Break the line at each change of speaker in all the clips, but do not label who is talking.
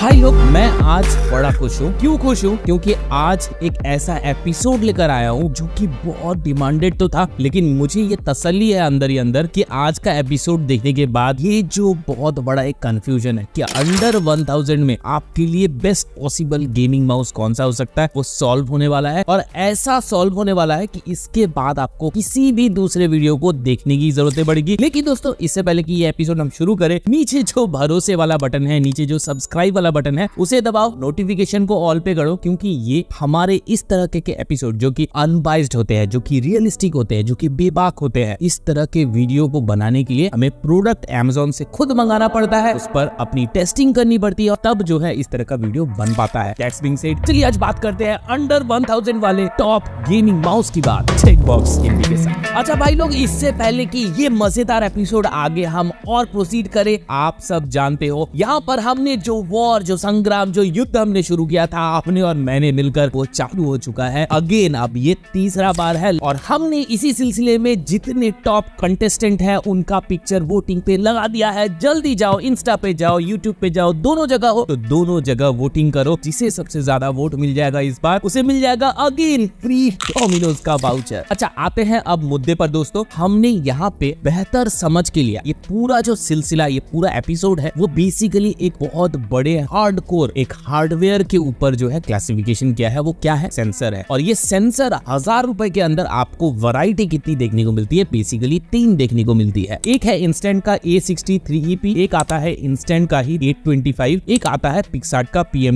भाई लोग मैं आज बड़ा खुश हूँ क्यों खुश हूँ क्योंकि आज एक ऐसा एपिसोड लेकर आया हूँ जो कि बहुत डिमांडेड तो था लेकिन मुझे ये तसल्ली है अंदर ही अंदर कि आज का एपिसोड देखने के बाद ये जो बहुत बड़ा एक कंफ्यूजन है कि अंडर 1000 में आपके लिए बेस्ट पॉसिबल गेमिंग माउस कौन सा हो सकता है वो सॉल्व होने वाला है और ऐसा सॉल्व होने वाला है की इसके बाद आपको किसी भी दूसरे वीडियो को देखने की जरूरत पड़ेगी लेकिन दोस्तों इससे पहले की ये एपिसोड हम शुरू करें नीचे जो भरोसे वाला बटन है नीचे जो सब्सक्राइब वाला वाला बटन है उसे दबाओ नोटिफिकेशन को ऑल पे करो क्योंकि ये हमारे इस तरह के, के एपिसोड जो कि अनबाइस्ड होते हैं जो कि रियलिस्टिक होते हैं जो कि बेबाक होते हैं इस तरह के वीडियो को बनाने के लिए हमें प्रोडक्ट एमेजोन से खुद मंगाना पड़ता है उस पर अपनी टेस्टिंग करनी पड़ती है और तब जो है इस तरह का वीडियो बन पाता है चलिए आज बात करते हैं अंडर वन थाउजेंड वाले टॉप गेमिंग माउस की बात चेक बॉक्स के साथ अच्छा भाई लोग इससे पहले की ये मजेदार एपिसोड आगे हम और प्रोसीड करें आप सब जानते हो यहाँ पर हमने जो वॉर और जो संग्राम जो युद्ध हमने शुरू किया था आपने और मैंने मिलकर वो चालू हो चुका है अगेन अब ये तीसरा बार है और हमने इसी सिलसिले में जितने टॉप कंटेस्टेंट है उनका पिक्चर वोटिंग पे लगा दिया है जल्दी जाओ इंस्टा पे जाओ यूट्यूब पे जाओ दोनों जगह हो तो दोनों जगह वोटिंग करो जिसे सबसे ज्यादा वोट मिल जाएगा इस बार उसे मिल जाएगा अगेन फ्री डोमिनोज का वाउचर अच्छा आते हैं अब मुद्दे पर दोस्तों हमने यहाँ पे बेहतर समझ के लिया ये पूरा जो सिलसिला ये पूरा एपिसोड है वो बेसिकली एक बहुत बड़े हार्ड कोर एक हार्डवेयर के ऊपर जो है क्लासिफिकेशन किया है वो क्या है सेंसर है और ये सेंसर हजार रुपए के अंदर आपको वराइटी कितनी देखने को मिलती है बेसिकली तीन देखने को मिलती है एक है इंस्टेंट का ए सिक्सटी e एक आता है इंस्टेंट का ही एट एक आता है पिक्साट का पी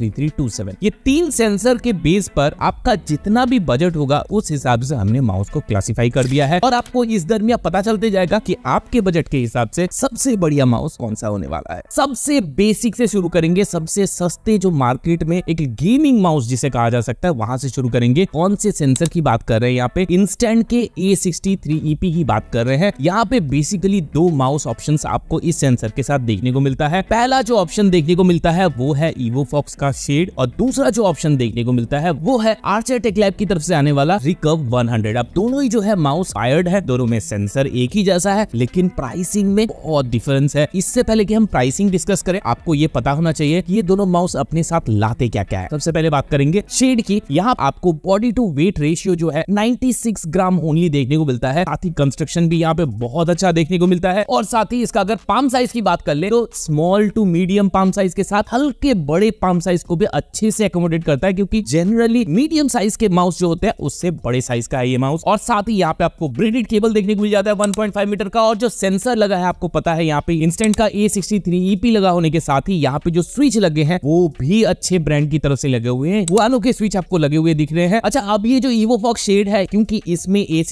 थ्री ये तीन सेंसर के बेस पर आपका जितना भी बजट होगा उस हिसाब से हमने माउस को क्लासिफाई कर दिया है और आपको इस दरमियान पता चलते जाएगा की आपके बजट के हिसाब से सबसे बढ़िया माउस कौन सा होने वाला है सबसे बेसिक से शुरू कर करेंगे सबसे सस्ते जो मार्केट में एक गेमिंग माउस जिसे कहा जा सकता है वहां से शुरू करेंगे कौन से सेंसर की बात कर रहे हैं यहाँ पे इंस्टेंट के ए सिक्सटी e की बात कर रहे हैं यहाँ पे बेसिकली दो माउस ऑप्शन आपको इस सेंसर के साथ देखने को मिलता है पहला जो ऑप्शन देखने को मिलता है वो है ईवो फॉक्स का शेड और दूसरा जो ऑप्शन देखने को मिलता है वो है आर्चर टेकलैब की तरफ से आने वाला रिकव 100 अब दोनों ही जो है माउस आयर्ड है दोनों में सेंसर एक ही जैसा है लेकिन प्राइसिंग में बहुत डिफरेंस है इससे पहले कि हम प्राइसिंग डिस्कस करें आपको ये पता होना होना चाहिए ये दोनों माउस अपने साथ लाते क्या क्या है सबसे पहले बात करेंगे शेड की यहाँ आपको बॉडी टू वेट रेशियो जो है 96 ग्राम ओनली देखने को मिलता है साथ ही कंस्ट्रक्शन भी यहाँ पे बहुत अच्छा देखने को मिलता है और साथ ही इसका अगर पाम साइज की बात कर ले तो small to medium palm size के साथ हल्के बड़े पाम साइज को भी अच्छे से अकोमोडेट करता है क्योंकि जनरली मीडियम साइज के माउस जो होते हैं उससे बड़े साइज का है ये माउस और साथ ही यहाँ पे आपको ब्रेडेड केबल देखने को मिल जाता है वन मीटर का और जो सेंसर लगा है आपको पता है यहाँ पे इंस्टेंट का ए सिक्सटी e लगा होने के साथ ही यहाँ पे जो जो स्विच लगे हैं वो भी अच्छे ब्रांड की तरफ से लगे हुए हैं वो अनोखे स्विच आपको लगे हुए दिख रहे हैं अच्छा अब ये जो ईवो फॉक्स शेड है क्योंकि इसमें ए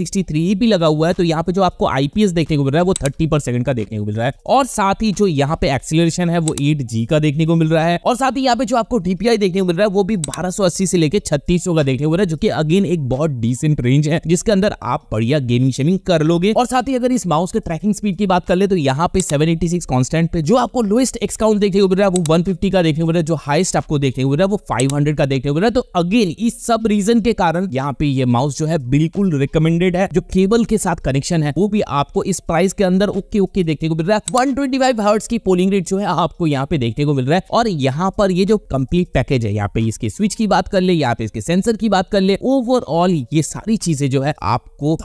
भी लगा हुआ है तो यहाँ पे जो आपको आईपीएस देखने को मिल रहा है वो थर्टी पर सेकंड का देखने को मिल रहा है और साथ ही जो यहाँ पे एक्सिलेशन है वो एट जी का देखने को मिल रहा है और साथ ही यहाँ पे जो आपको डीपीआई देखने को मिल रहा है वो भी बारह से लेकर छत्तीस का देखने को मिल रहा है जो की अगेन एक बहुत डिसेंट रेंज है जिसके अंदर आप बढ़िया गेमिंग शेमिंग कर लोगे और साथ ही अगर इस माउस के ट्रैकिंग स्पीड की बात कर ले तो यहाँ पे सेवन एटी सिक्स कॉन्स्टेंट पे जो आपको लोएस्ट एक्सकाउंट देखने को मिल रहा है वो 150 का देखने को मिल रहा है जो हाईएस्ट आपको देखने को मिल रहा है वो 500 का देखने को मिल रहा है तो अगेन इस सब रीजन के कारण यहाँ पे ये माउस जो है बिल्कुल रिकमेंडेड है जो केबल के साथ कनेक्शन है वो भी आपको इस प्राइस के अंदर ओके ओके देखने को मिल रहा है वन ट्वेंटी की पोलिंग रेट जो है आपको यहाँ पे देखने को मिल रहा है और यहाँ पर ये जो कम्प्लीट पैकेज है यहाँ पे इसके स्विच की बात कर ले यहाँ पे इसके सेंसर की बात कर ले ओवरऑल ये सारी चीजें जो है आपको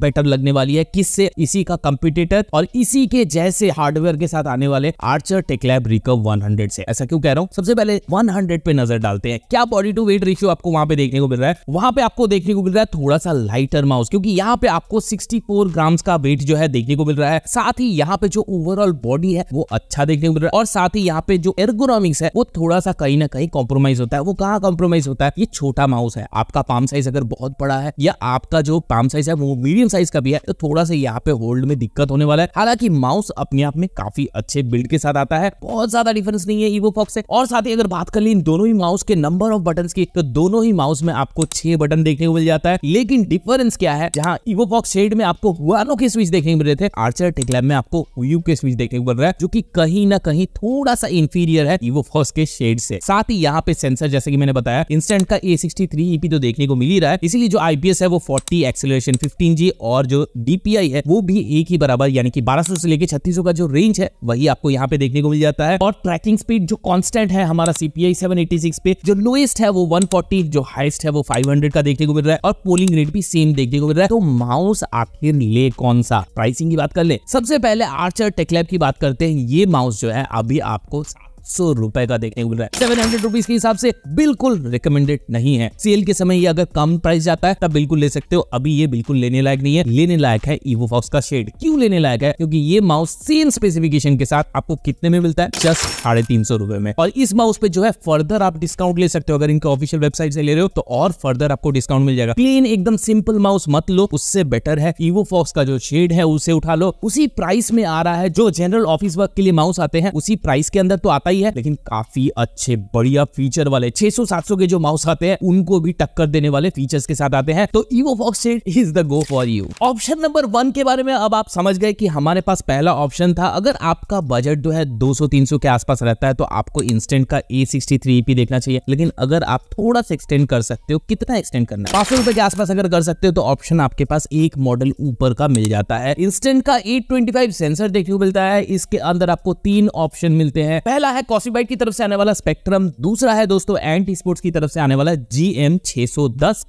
बेटर लगने वाली है किससे इसी का कंपिटेटर और इसी के जैसे हार्डवेयर के साथ आने वाले आर्चर टेकलैब रिकव वन हंड्रेड से ऐसा क्यों कह रहा हूँ सबसे पहले वन हंड्रेड पे नजर डालते हैं क्या बॉडी टू वेट रेशियो आपको वहां पे देखने को मिल रहा है वहां पे आपको देखने को मिल रहा है थोड़ा सा लाइटर माउस क्योंकि यहाँ पे आपको 64 ग्राम्स का वेट जो है देखने को मिल रहा है साथ ही यहाँ पे जो ओवरऑल बॉडी है वो अच्छा देखने को मिल रहा है और साथ ही यहाँ पे जो एर्गोनॉमिक्स है वो थोड़ा सा कहीं ना कहीं कॉम्प्रोमाइज होता है वो कहाँ कॉम्प्रोमाइज होता है ये छोटा माउस है आपका पाम साइज अगर बहुत बड़ा है या आपका जो पाम साइज है वो मीडियम मीडियम साइज का भी है तो थोड़ा सा यहाँ पे होल्ड में दिक्कत होने वाला है हालांकि माउस अपने आप में काफी अच्छे बिल्ड के साथ आता है बहुत ज्यादा डिफरेंस नहीं है इवो फॉक्स से और साथ ही अगर बात कर ली दोनों ही माउस के नंबर ऑफ बटन की तो दोनों ही माउस में आपको छह बटन देखने को मिल जाता है लेकिन डिफरेंस क्या है जहाँ इवो फॉक्स शेड में आपको वनो के स्विच देखने को मिल रहे थे आर्चर टेकलैब में आपको हुयू के स्विच देखने को मिल रहा है जो की कहीं ना कहीं थोड़ा सा इंफीरियर है इवो फॉक्स के शेड से साथ ही यहाँ पे सेंसर जैसे की मैंने बताया इंस्टेंट का ए सिक्सटी थ्री ईपी तो देखने को मिल ही रहा है इसीलिए जो आईपीएस है वो फोर्टी एक्सिलेशन फिफ्टीन जी और जो डीपीआई है वो भी एक ही बराबर यानी कि 1200 से लेकर 3600 का जो रेंज है वही आपको यहाँ पे देखने को मिल जाता है और ट्रैकिंग स्पीड जो कॉन्स्टेंट है हमारा सीपीआई 786 पे जो लोएस्ट है वो 140 जो हाइस्ट है वो 500 का देखने को मिल रहा है और पोलिंग रेट भी सेम देखने को मिल रहा है तो माउस आखिर ले कौन सा प्राइसिंग की बात कर ले सबसे पहले आर्चर टेक्लैब की बात करते हैं ये माउस जो है अभी आपको सौ रुपए का देखने को मिल रहा है सेवन हंड्रेड रुपीज के हिसाब से बिल्कुल रिकमेंडेड नहीं है सेल के समय ये अगर कम प्राइस जाता है तब बिल्कुल ले सकते हो अभी ये बिल्कुल लेने लायक नहीं है लेने लायक है इवो फॉक्स का शेड क्यों लेने लायक है क्योंकि ये माउस सेम स्पेसिफिकेशन के साथ आपको कितने में मिलता है जस्ट साढ़े तीन सौ रुपए में और इस माउस पे जो है फर्दर आप डिस्काउंट ले सकते हो अगर इनके ऑफिशियल वेबसाइट से ले रहे हो तो और फर्दर आपको डिस्काउंट मिल जाएगा प्लेन एकदम सिंपल माउस मत लो उससे बेटर है इवो फॉक्स का जो शेड है उसे उठा लो उसी प्राइस में आ रहा है जो जनरल ऑफिस वर्क के लिए माउस आते हैं उसी प्राइस के अंदर तो आता ही है लेकिन काफी अच्छे बढ़िया फीचर वाले 600-700 के जो माउस आते हैं उनको भी टक्कर देने वाले फीचर्स के साथ आते हैं तो Evo Fox is the go for you option number one के बारे में अब आप समझ गए कि हमारे पास पहला ऑप्शन था अगर आपका बजट जो है दो सौ के आसपास रहता है तो आपको इंस्टेंट का ए सिक्सटी देखना चाहिए लेकिन अगर आप थोड़ा सा एक्सटेंड कर सकते हो कितना एक्सटेंड करना पांच सौ के आसपास अगर कर सकते हो तो ऑप्शन आपके पास एक मॉडल ऊपर का मिल जाता है इंस्टेंट का एट सेंसर देखने को मिलता है इसके अंदर आपको तीन ऑप्शन मिलते हैं पहला है कॉसिबाइट की तरफ से आने वाला स्पेक्ट्रम दूसरा है दोस्तों एंटी स्पोर्ट्स की तरफ से आने वाला जी एम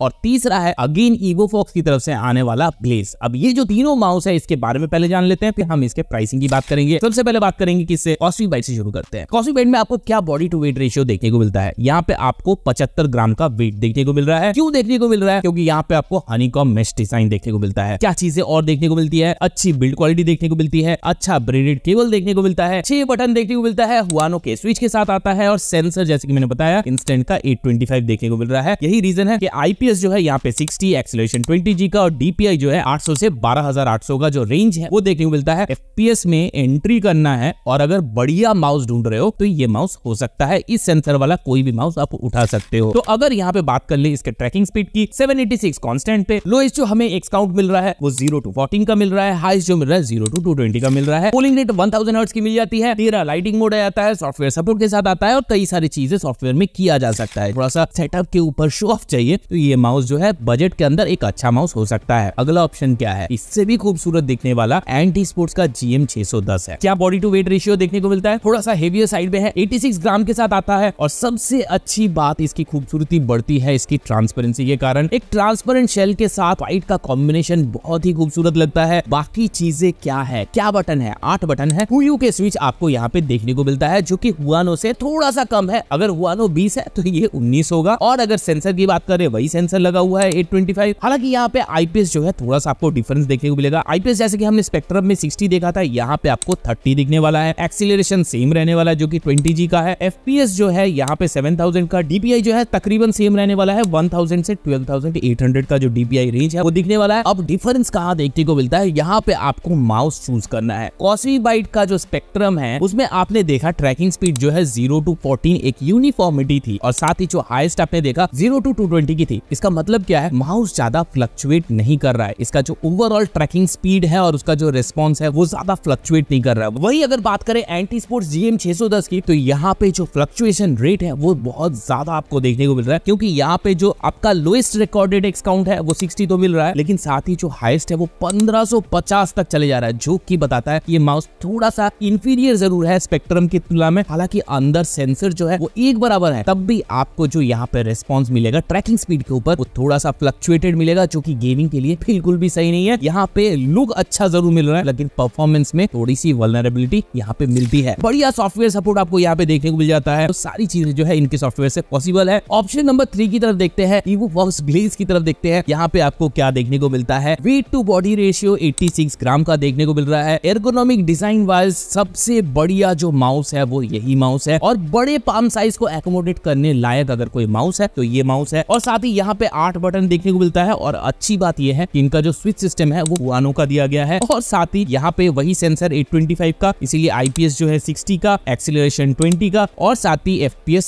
और तीसरा है अगेन ईगो फॉक्स की तरफ से आने वाला ब्लेस अब ये जो तीनों माउस है इसके बारे में पहले जान लेते हैं फिर हम इसके प्राइसिंग की बात करेंगे सबसे पहले बात करेंगे किससे कॉसिबाइट से शुरू करते हैं कॉसिबाइट में आपको क्या बॉडी टू वेट रेशियो देखने को मिलता है यहाँ पे आपको पचहत्तर ग्राम का वेट देखने को मिल रहा है क्यों देखने को मिल रहा है क्योंकि यहाँ पे आपको हनी कॉम डिजाइन देखने को मिलता है क्या चीजें और देखने को मिलती है अच्छी बिल्ड क्वालिटी देखने को मिलती है अच्छा ब्रेडेड केबल देखने को मिलता है छह बटन देखने को मिलता है हुआनो ओके स्विच के साथ आता है और सेंसर जैसे कि मैंने बताया इंस्टेंट का 825 देखने को मिल रहा है यही रीजन है कि आईपीएस जो है यहाँ पे 60 एक्सलेशन जी का और डीपीआई जो है 800 से 12800 का जो रेंज है वो देखने को मिलता है एफपीएस में एंट्री करना है और अगर बढ़िया माउस ढूंढ रहे हो तो ये माउस हो सकता है इस सेंसर वाला कोई भी माउस आप उठा सकते हो तो अगर यहाँ पे बात कर ले इसके ट्रैकिंग स्पीड की सेवन कांस्टेंट पे लोएस्ट जो हमें एक्स काउंट मिल रहा है वो जीरो टू फोर्टीन का मिल रहा है हाइस्ट जो मिल रहा है जीरो टू टू ट्वेंटी का मिल रहा है पोलिंग रेट वन थाउजेंड की मिल जाती है तेरह लाइटिंग मोड आ जाता है सॉफ्टवेयर सपोर्ट के साथ आता है और कई सारी चीजें सॉफ्टवेयर में किया जा सकता है थोड़ा सा सेटअप के ऊपर शो ऑफ चाहिए तो ये माउस जो है बजट के अंदर एक अच्छा माउस हो सकता है अगला ऑप्शन क्या है इससे भी खूबसूरत दिखने वाला एंटी स्पोर्ट्स का जीएम दस है क्या बॉडी टू वेट रेशियो देखने को मिलता है थोड़ा सा हेवियर साइड में है सिक्स ग्राम के साथ आता है और सबसे अच्छी बात इसकी खूबसूरती बढ़ती है इसकी ट्रांसपेरेंसी के कारण एक ट्रांसपेरेंट शेल के साथ व्हाइट का कॉम्बिनेशन बहुत ही खूबसूरत लगता है बाकी चीजें क्या है क्या बटन है आठ बटन है के स्विच आपको यहाँ पे देखने को मिलता है जो जबकि हुआनो से थोड़ा सा कम है अगर हुआनो 20 है तो ये 19 होगा और अगर सेंसर की बात करें वही सेंसर लगा हुआ है 825 हालांकि यहाँ पे आईपीएस जो है थोड़ा सा आपको डिफरेंस देखने को मिलेगा आईपीएस जैसे कि हमने स्पेक्ट्रम में 60 देखा था यहाँ पे आपको 30 दिखने वाला है एक्सिलेशन सेम रहने वाला है जो की ट्वेंटी का है एफ जो है यहाँ पे सेवन का डीपीआई जो है तकरीबन सेम रहने वाला है वन से ट्वेल्व का जो डीपीआई रेंज है वो दिखने वाला है अब डिफरेंस कहाँ देखने को मिलता है यहाँ पे आपको माउस चूज करना है कॉस्वी बाइट का जो स्पेक्ट्रम है उसमें आपने देखा ट्रैकिंग स्पीड जो है जीरो टू फोर्टीन एक यूनिफॉर्मिटी थी और साथ ही जो हाइस्ट आपने देखा जीरो टू टू ट्वेंटी की थी इसका मतलब क्या है माउस ज्यादा फ्लक्चुएट नहीं कर रहा है इसका जो ओवरऑल ट्रैकिंग स्पीड है और उसका जो रिस्पॉन्स है वो ज्यादा फ्लक्चुएट नहीं कर रहा है वही अगर बात करें एंटी स्पोर्ट्स जीएम छह की तो यहाँ पे जो फ्लक्चुएशन रेट है वो बहुत ज्यादा आपको देखने को मिल रहा है क्योंकि यहाँ पे जो आपका लोएस्ट रिकॉर्डेड एक्स है वो सिक्सटी तो मिल रहा है लेकिन साथ ही जो हाइस्ट है वो पंद्रह तक चले जा रहा है जो की बताता है ये माउस थोड़ा सा इंफीरियर जरूर है स्पेक्ट्रम की तुलना है हालांकि अंदर सेंसर जो है वो एक बराबर है तब भी आपको जो यहाँ पे रेस्पॉन्स मिलेगा ट्रैकिंग स्पीड के ऊपर वो थोड़ा सा फ्लक्चुएटेड मिलेगा जो की गेमिंग के लिए बिल्कुल भी सही नहीं है यहाँ पे लुक अच्छा जरूर मिल रहा है लेकिन परफॉर्मेंस में थोड़ी सी वर्नरेबिलिटी यहाँ पे मिलती है बढ़िया सॉफ्टवेयर सपोर्ट आपको यहाँ पे देखने को मिल जाता है तो सारी चीजें जो है इनके सॉफ्टवेयर से पॉसिबल है ऑप्शन नंबर थ्री की तरफ देखते हैं ईवो बॉक्स ग्लेज की तरफ देखते हैं यहाँ पे आपको क्या देखने को मिलता है weight to body ratio 86 gram का देखने को मिल रहा है एर्गोनॉमिक डिजाइन वाइज सबसे बढ़िया जो माउस है वो यही माउस है और बड़े पाम साइज को एकोमोडेट करने लायक अगर कोई माउस है तो ये माउस है और साथ ही यहाँ पे आठ बटन देखने को मिलता है और अच्छी बात यह है कि इनका जो स्विच सिस्टम है वो पुआनो का दिया गया है और साथ ही यहाँ पे वही सेंसर 825 का इसीलिए आईपीएस जो है 60 का एक्सिलेशन 20 का और साथ ही एफ पी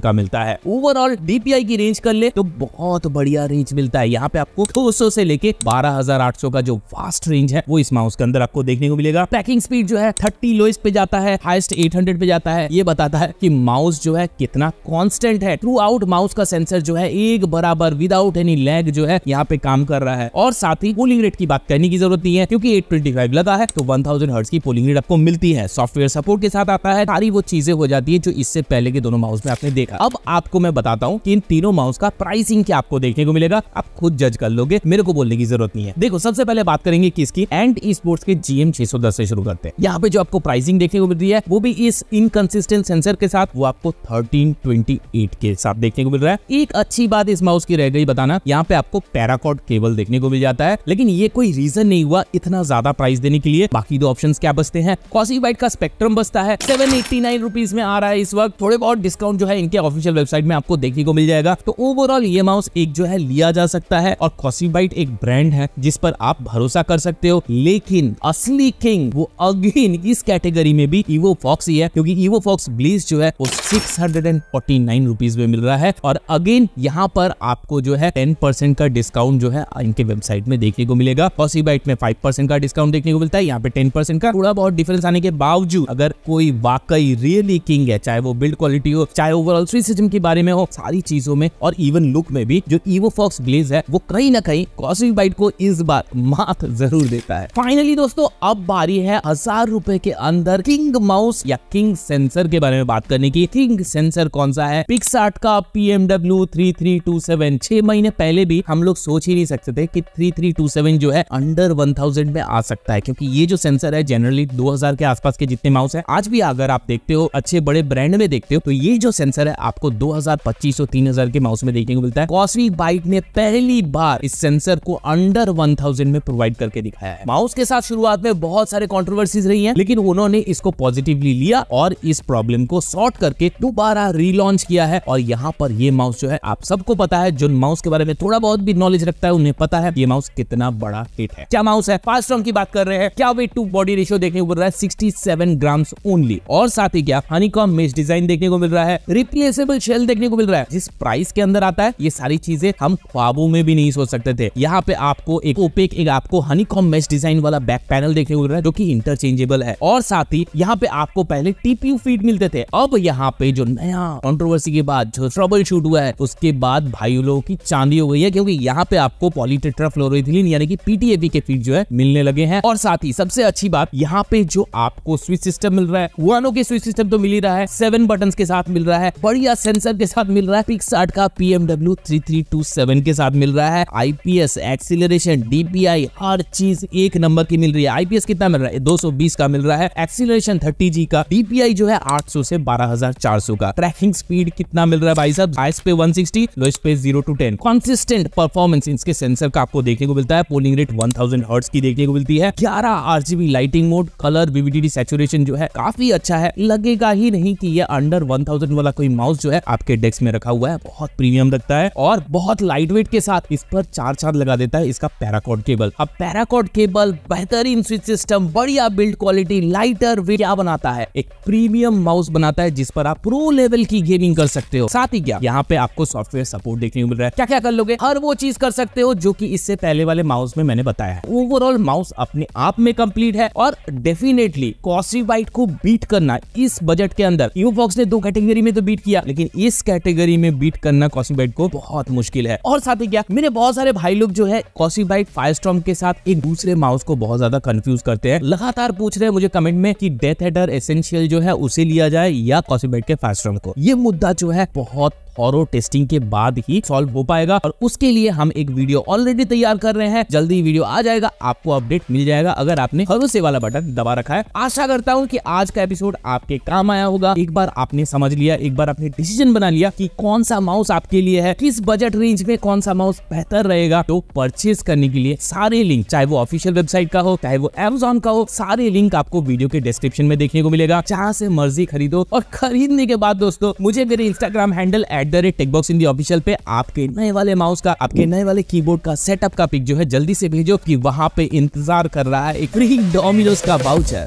का मिलता है ओवरऑल डीपीआई की रेंज कर ले तो बहुत बढ़िया रेंज मिलता है यहाँ पे आपको दो तो से लेके बारह का जो फास्ट रेंज है वो इस माउस के अंदर आपको देखने को मिलेगा पैकिंग स्पीड जो है थर्टी लोएस्ट पे जाता है हाइस्ट 800 पे जाता है ये बताता है कि माउस जो है कितना कांस्टेंट है थ्रू आउट माउस का सेंसर जो है एक बराबर विदाउट एनी लैग जो है यहाँ पे काम कर रहा है और साथ ही पोलिंग रेट की बात करने की जरूरत नहीं है क्योंकि 825 लगा है तो 1000 हर्ट्ज की पोलिंग रेट आपको मिलती है सॉफ्टवेयर सपोर्ट के साथ आता है सारी वो चीजें हो जाती है जो इससे पहले के दोनों माउस में आपने देखा अब आपको मैं बताता हूँ की इन तीनों माउस का प्राइसिंग क्या आपको देखने को मिलेगा आप खुद जज कर लोगे मेरे को बोलने की जरूरत नहीं है देखो सबसे पहले बात करेंगे किसकी एंड स्पोर्ट्स के जीएम छह से शुरू करते हैं यहाँ पे जो आपको प्राइसिंग देखने को मिलती है वो भी इस इनकंसिस्टेंट सेंसर के साथ वो आपको 1328 के साथ देखने को मिल रहा है एक अच्छी बात इस माउस की रह गई बताना यहाँ पे आपको पैराकॉट केबल देखने को मिल जाता है लेकिन ये कोई रीजन नहीं हुआ इतना ज्यादा प्राइस देने के लिए बाकी दो ऑप्शन क्या बचते हैं कॉसी वाइट का स्पेक्ट्रम बचता है सेवन एट्टी नाइन रुपीज में आ रहा है इस वक्त थोड़े बहुत डिस्काउंट जो है इनके ऑफिशियल वेबसाइट में आपको देखने को मिल जाएगा तो ओवरऑल ये माउस एक जो है लिया जा सकता है और कॉसी एक ब्रांड है जिस पर आप भरोसा कर सकते हो लेकिन असली किंग वो अगेन इस कैटेगरी में भी इवो फॉक्स ही है क्योंकि ईवो फॉक्स ब्लीज जो है वो सिक्स हंड्रेड में मिल रहा है और अगेन यहाँ पर आपको जो है टेन का डिस्काउंट जो है इनके वेबसाइट में देखने को मिलेगा और सी बाइट में फाइव का डिस्काउंट देखने को मिलता है यहाँ पे टेन का थोड़ा बहुत डिफरेंस आने के बावजूद अगर कोई वाकई रियली किंग है चाहे वो बिल्ड क्वालिटी हो चाहे ओवरऑल सिस्टम के बारे में हो सारी चीजों में और इवन लुक में भी जो ईवो फॉक्स ग्लेज है वो कहीं ना कहीं कॉस्मिक बाइट को इस बार मात जरूर देता है फाइनली दोस्तों अब बारी है हजार रुपए के अंदर किंग माउस या किंग सेंसर के बारे में बात करने की किंग सेंसर कौन सा है पिक्सार्ट का P PMW three three two seven छह महीने पहले भी हम लोग सोच ही नहीं सकते थे कि थ्री थ्री टू सेवन जो है अंडर वन थाउजेंड में आ सकता है क्योंकि ये जो सेंसर है जनरली दो हजार के आसपास के जितने माउस है आज भी अगर आप देखते हो अच्छे बड़े ब्रांड में देखते हो तो ये जो सेंसर है आपको दो हजार पच्चीस और तीन हजार के माउस में देखने को मिलता है कॉस्वी बाइट ने पहली बार इस सेंसर को अंडर वन थाउजेंड में प्रोवाइड करके दिखाया है माउस के साथ शुरुआत में बहुत सारे कॉन्ट्रोवर्सीज रही है लेकिन उन्होंने इसको पॉजिटिवली लिया लिया और इस प्रॉब्लम को सॉर्ट करके दोबारा रिलॉन्च किया है और यहाँ पर ये माउस जो है आप सबको पता है जो माउस के बारे में थोड़ा बहुत भी नॉलेज रखता है उन्हें पता है ये माउस कितना बड़ा हिट है क्या माउस है फास्ट रॉम की बात कर रहे हैं क्या वेट टू बॉडी रेशियो देखने को मिल रहा है सिक्सटी सेवन ग्राम ओनली और साथ ही क्या हनीकॉम मेज डिजाइन देखने को मिल रहा है रिप्लेसेबल शेल देखने को मिल रहा है जिस प्राइस के अंदर आता है ये सारी चीजें हम ख्वाबों में भी नहीं सोच सकते थे यहाँ पे आपको एक ओपेक एक आपको हनीकॉम मेज डिजाइन वाला बैक पैनल देखने को मिल रहा है जो की इंटरचेंजेबल है और साथ ही यहाँ पे आपको पहले टीपीयू फीड मिलते थे अब यहाँ पे जो नया कंट्रोवर्सी के बाद जो ट्रबल शूट हुआ है उसके बाद भाई लोगों की चांदी हो गई है क्योंकि यहाँ पे आपको पॉलीटेट्राफ्लोरोथिलीन यानी कि पीटीएबी के फीड जो है मिलने लगे हैं और साथ ही सबसे अच्छी बात यहाँ पे जो आपको स्विच सिस्टम मिल रहा है वनो के स्विच सिस्टम तो मिल ही रहा है सेवन बटन के साथ मिल रहा है बढ़िया सेंसर के साथ मिल रहा है पिक्स का पीएमडब्ल्यू के साथ मिल रहा है आईपीएस एक्सिलरेशन डीपीआई हर चीज एक नंबर की मिल रही है आईपीएस कितना मिल रहा है दो का मिल रहा है एक्सिलरेशन जी का डीपीआई जो है 800 से 12400 का ट्रैकिंग स्पीड कितना मिल रहा है भाई साहब हाइस्ट पे 160 लो पे 0 टू 10 कंसिस्टेंट परफॉर्मेंस इसके सेंसर का आपको देखने को मिलता है पोलिंग रेट 1000 थाउजेंड की देखने को मिलती है ग्यारह RGB lighting mode colour vividity saturation जो है काफी अच्छा है लगेगा ही नहीं की यह अंडर वन वाला कोई माउस जो है आपके डेस्क में रखा हुआ है बहुत प्रीमियम लगता है और बहुत लाइट वेट के साथ इस पर चार चार लगा देता है इसका पैराकॉर्ड केबल अब पैराकॉर्ड केबल बेहतरीन स्विच सिस्टम बढ़िया बिल्ड क्वालिटी लाइटर वे क्या बनाता है एक प्रीमियम माउस बनाता है जिस पर आप प्रो लेवल की गेमिंग कर सकते हो साथ ही क्या यहाँ पे आपको सॉफ्टवेयर सपोर्ट देखने को मिल रहा है क्या क्या कर लोगे हर वो चीज कर सकते हो जो की इससे पहले वाले माउस में मैंने बताया है ओवरऑल माउस अपने आप में कम्प्लीट है और डेफिनेटली कॉस्टली वाइट को बीट करना इस बजट के अंदर यूफॉक्स ने दो कैटेगरी में तो बीट किया लेकिन इस कैटेगरी में बीट करना कॉस्टली बाइट को बहुत मुश्किल है और साथ ही क्या मेरे बहुत सारे भाई लोग जो है कॉस्टली बाइट फायर के साथ एक दूसरे माउस को बहुत ज्यादा कंफ्यूज करते हैं लगातार पूछ रहे हैं मुझे कमेंट में की डेथ हेडर एसेंट पोटेंशियल जो है उसे लिया जाए या कॉसिबेट के फैसलों को ये मुद्दा जो है बहुत और वो टेस्टिंग के बाद ही सॉल्व हो पाएगा और उसके लिए हम एक वीडियो ऑलरेडी तैयार कर रहे हैं जल्दी वीडियो आ जाएगा आपको अपडेट मिल जाएगा अगर आपने भरोसे वाला बटन दबा रखा है आशा करता हूँ की आज का एपिसोड आपके काम आया होगा एक बार आपने समझ लिया एक बार आपने डिसीजन बना लिया की कौन सा माउस आपके लिए है किस बजट रेंज में कौन सा माउस बेहतर रहेगा तो परचेज करने के लिए सारे लिंक चाहे वो ऑफिशियल वेबसाइट का हो चाहे वो एमेजोन का हो सारे लिंक आपको वीडियो के डिस्क्रिप्शन में देखने को मिलेगा जहाँ से मर्जी खरीदो और खरीदने के बाद दोस्तों मुझे मेरे Instagram handle at the rate Techbox India official पे आपके नए वाले माउस का आपके नए वाले कीबोर्ड का सेटअप का पिक जो है जल्दी से भेजो कि वहां पे इंतजार कर रहा है एक फ्री डोमिनोज का वाउचर